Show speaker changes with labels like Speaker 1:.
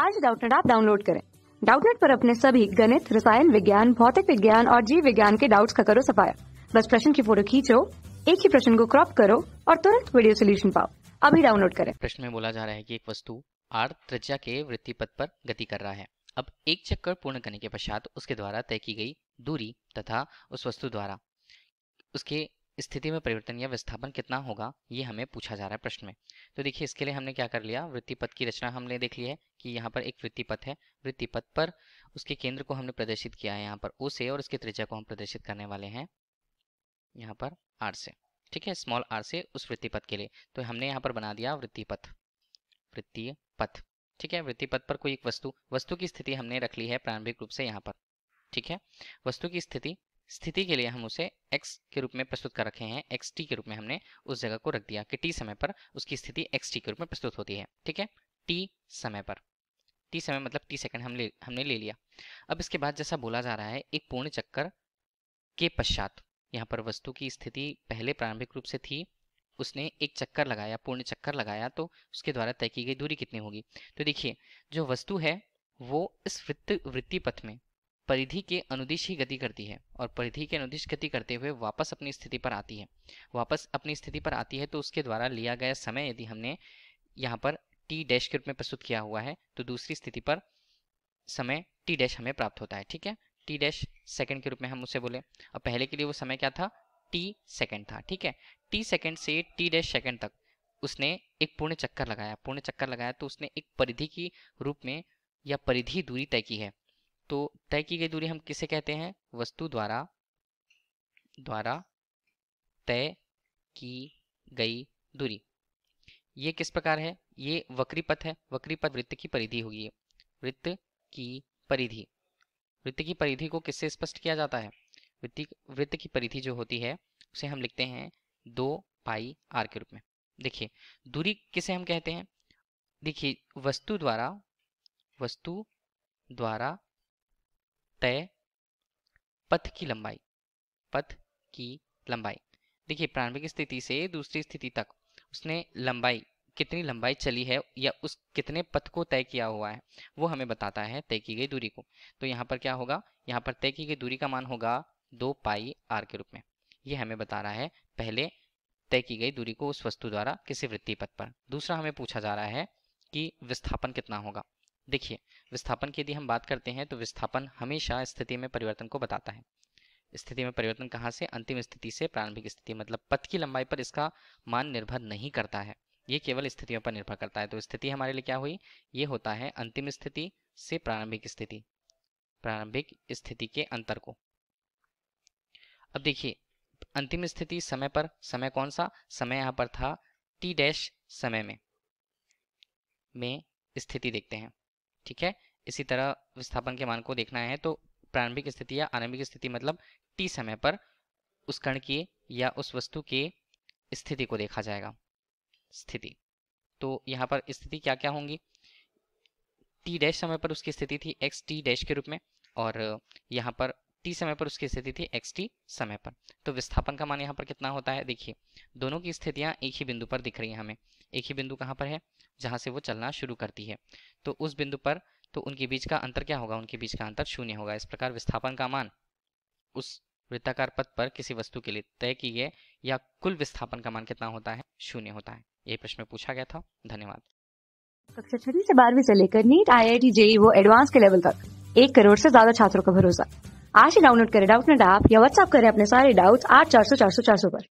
Speaker 1: आज डाउटनेट आप डाउनलोड करें डाउटनेट पर अपने सभी गणित रसायन विज्ञान भौतिक विज्ञान और जीव विज्ञान के डाउट्स का करो सफाया बस प्रश्न की फोटो खींचो एक ही प्रश्न को क्रॉप करो और तुरंत वीडियो सोल्यूशन पाओ अभी डाउनलोड करें
Speaker 2: प्रश्न में बोला जा रहा है की एक वस्तु आर त्रिज्या के वृत्ति पथ पर गति कर रहा है अब एक चक्कर पूर्ण करने के पश्चात उसके द्वारा तय की गई दूरी तथा उस वस्तु द्वारा उसके स्थिति में परिवर्तन या विस्थापन कितना होगा ये हमें पूछा जा रहा है प्रश्न में तो देखिए इसके लिए हमने क्या कर लिया वृत्ति पथ की रचना हमने देख ली है कि यहाँ पर एक वृत्ति पथ है वृत्ति पथ पर उसके केंद्र को हमने प्रदर्शित किया है यहाँ पर ओ से और उसके त्रिज्या को हम प्रदर्शित करने वाले हैं यहाँ पर आर से ठीक है स्मॉल आर से उस वृत्ति पथ के लिए तो हमने यहाँ पर बना दिया वृत्ति पथ वृत्तीय पथ ठीक है वृत्ति पथ पर कोई एक वस्तु वस्तु की स्थिति हमने रख ली है प्रारंभिक रूप से यहाँ पर ठीक है वस्तु की स्थिति स्थिति के लिए हम उसे x के रूप में प्रस्तुत कर रखे हैं एक्स टी के रूप में हमने उस जगह को रख दिया कि t समय पर उसकी स्थिति एक्स टी के रूप में प्रस्तुत होती है ठीक है t समय पर t समय मतलब t सेकंड हम ले हमने ले लिया अब इसके बाद जैसा बोला जा रहा है एक पूर्ण चक्कर के पश्चात यहाँ पर वस्तु की स्थिति पहले प्रारंभिक रूप से थी उसने एक चक्कर लगाया पूर्ण चक्कर लगाया तो उसके द्वारा तय की गई दूरी कितनी होगी तो देखिए जो वस्तु है वो इस वृत्त वृत्ति पथ में परिधि के अनुदिश ही गति करती है और परिधि के अनुदिश गति करते हुए वापस अपनी स्थिति पर आती है वापस अपनी स्थिति पर आती है तो उसके द्वारा लिया गया समय यदि हमने यहाँ पर टी डैश के रूप में प्रस्तुत किया हुआ है तो दूसरी स्थिति पर समय टी डैश हमें प्राप्त होता है ठीक है टी डैश सेकेंड के रूप में हम उसे बोले और पहले के लिए वो समय क्या था टी सेकेंड था ठीक है टी सेकेंड से टी डैश सेकेंड तक उसने एक पूर्ण चक्कर लगाया पूर्ण चक्कर लगाया तो उसने एक परिधि की रूप में या परिधि दूरी तय की है तो तय की गई दूरी हम किसे कहते हैं वस्तु द्वारा द्वारा तय की गई दूरी ये किस प्रकार है ये वक्री पथ है वक्री पथ वृत्त की परिधि होगी वृत्त की परिधि वृत्त की परिधि को किससे स्पष्ट किया जाता है वृत्ति वृत्त की परिधि जो होती है उसे हम लिखते हैं दो पाई आर के रूप में देखिए दूरी किसे हम कहते हैं देखिए वस्तु द्वारा वस्तु द्वारा तय पथ की लंबाई पथ की लंबाई देखिए प्रारंभिक स्थिति से दूसरी स्थिति तक उसने लंबाई कितनी लंबाई चली है या उस कितने पथ को तय किया हुआ है वो हमें बताता है तय की गई दूरी को तो यहाँ पर क्या होगा यहाँ पर तय की गई दूरी का मान होगा दो पाई आर के रूप में ये हमें बता रहा है पहले तय की गई दूरी को उस वस्तु द्वारा किसी वृत्ति पथ पर दूसरा हमें पूछा जा रहा है कि विस्थापन कितना होगा देखिए विस्थापन की यदि हम बात करते हैं तो विस्थापन हमेशा स्थिति में परिवर्तन को बताता है स्थिति में परिवर्तन कहाँ से अंतिम स्थिति से प्रारंभिक स्थिति मतलब पथ की लंबाई पर इसका मान निर्भर नहीं करता है ये केवल स्थितियों पर निर्भर करता है तो स्थिति हमारे लिए क्या हुई ये होता है अंतिम स्थिति से प्रारंभिक स्थिति प्रारंभिक स्थिति के अंतर को अब देखिए अंतिम स्थिति समय पर समय कौन सा समय यहाँ पर था टी डैश समय में में स्थिति देखते हैं ठीक है इसी तरह विस्थापन के मान को देखना है तो प्रारंभिक स्थिति या आरंभिक स्थिति मतलब टी समय पर उस कण की या उस वस्तु की स्थिति को देखा जाएगा स्थिति तो यहाँ पर स्थिति क्या क्या होंगी टी डैश समय पर उसकी स्थिति थी एक्स टी डैश के रूप में और यहाँ पर टी समय पर उसकी स्थिति थी एक्स टी समय पर तो विस्थापन का मान यहाँ पर कितना होता है देखिए दोनों की स्थितियाँ एक ही बिंदु पर दिख रही हैं हमें एक ही बिंदु कहाँ पर है जहाँ से वो चलना शुरू करती है तो उस बिंदु पर तो उनके बीच का अंतर क्या होगा उनके बीच का अंतर शून्य होगा इस प्रकार विस्थापन का मान उस वृत्ताकार पथ पर किसी वस्तु के लिए तय की गए या कुल विस्थापन का मान कितना होता है शून्य होता है ये प्रश्न पूछा गया था धन्यवाद
Speaker 1: कक्षा छठी से बारहवीं से लेकर NEET I I T JEE वो एडवांस के लेवल तक एक करोड़ से ज्यादा छात्रों का भरोसा आज ही डाउनलोड करें डाउट ना डाप या व्हाट्सएप करें अपने सारे डाउट्स आठ चार सौ चार सौ चार सौ पर